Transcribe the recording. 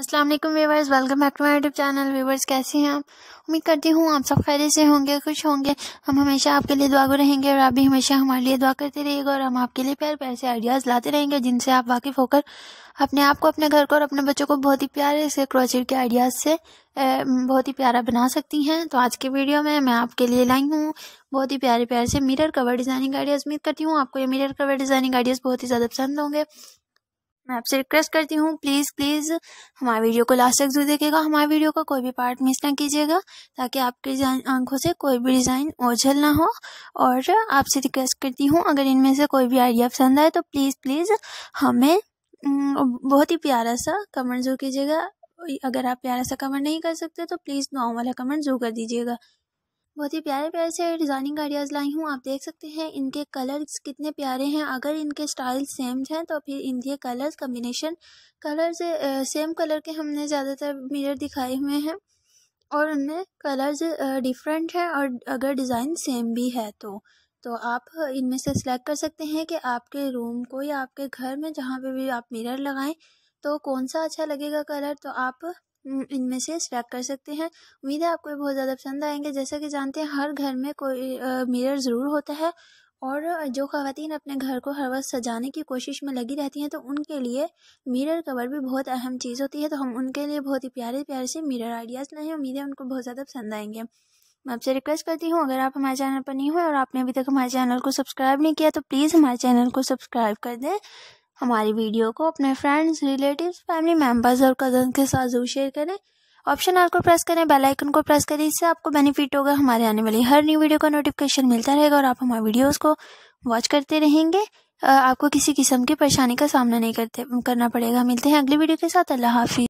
अस्सलाम वालेकुम welcome back to my YouTube channel viewers कैसे हैं आप उम्मीद करती हूँ आप सब खैर से होंगे खुश होंगे हम हमेशा आपके लिए दुआ रहेंगे और आप भी हमेशा हमारे लिए दुआ करते रहिएगा और हम आपके लिए प्यार प्यार से आइडियाज़ लाते रहेंगे जिनसे आप वाकिफ़ होकर अपने आप को अपने घर को और अपने बच्चों को बहुत ही प्यारे से क्रोचर के आइडियाज़ से बहुत ही प्यारा बना सकती हैं तो आज के वीडियो में मैं आपके लिए लाई हूँ बहुत ही प्यारे प्यारे से मिरर कवर डिज़ाइनिंग आइडियाज़ उम्मीद करती हूँ आपको ये मिरर कवर डिज़ाइनिंग आइडियाज़ बहुत ही ज़्यादा पसंद होंगे मैं आपसे रिक्वेस्ट करती हूँ प्लीज़ प्लीज़ हमारे वीडियो को लास्ट तक जरूर देखिएगा हमारे वीडियो का कोई भी पार्ट मिस ना कीजिएगा ताकि आपके आंखों से कोई भी डिज़ाइन ओझल ना हो और आपसे रिक्वेस्ट करती हूँ अगर इनमें से कोई भी आइडिया पसंद आए तो प्लीज़ प्लीज़ हमें बहुत ही प्यारा सा कमेंट जरूर कीजिएगा अगर आप प्यारा सा कमेंट नहीं कर सकते तो प्लीज़ नॉर्मल वाला कमेंट जरूर कर दीजिएगा बहुत ही प्यारे प्यारे से डिज़ाइनिंग आइडियाज़ लाई हूँ आप देख सकते हैं इनके कलर्स कितने प्यारे हैं अगर इनके स्टाइल सेम हैं तो फिर इनके colours combination colours same colour के हमने ज़्यादातर मिरर दिखाए हुए हैं और उनमें कलर्स डिफरेंट हैं और अगर डिज़ाइन सेम भी है तो तो आप इनमें से सिलेक्ट कर सकते हैं कि आपके रूम को या आपके घर में जहाँ पे भी आप मिरर लगाएं तो कौन सा अच्छा लगेगा कलर तो आप इनमें से सेलेक्ट कर सकते हैं उम्मीद है आपको ये बहुत ज़्यादा पसंद आएंगे जैसा कि जानते हैं हर घर में कोई मिरर ज़रूर होता है और जो खातन अपने घर को हर वक्त सजाने की कोशिश में लगी रहती हैं तो उनके लिए मिरर कवर भी बहुत अहम चीज़ होती है तो हम उनके लिए बहुत ही प्यारे प्यारे से मिरर आइडियाज़ लाए हैं उम्मीद है उनको बहुत ज़्यादा पसंद आएंगे मैं आपसे रिक्वेस्ट करती हूँ अगर आप हमारे चैनल पर नहीं हुए और आपने अभी तक हमारे चैनल को सब्सक्राइब नहीं किया तो प्लीज़ हमारे चैनल को सब्सक्राइब कर दें हमारी वीडियो को अपने फ्रेंड्स रिलेटिव्स फैमिली मेंबर्स और कजन के साथ जरूर शेयर करें ऑप्शन आर को प्रेस करें बेल आइकन को प्रेस करें इससे आपको बेनिफिट होगा हमारे आने वाली हर न्यू वीडियो का नोटिफिकेशन मिलता रहेगा और आप हमारे वीडियोस को वॉच करते रहेंगे आपको किसी किस्म की परेशानी का सामना नहीं करते करना पड़ेगा मिलते हैं अगली वीडियो के साथ अल्लाह हाफिज़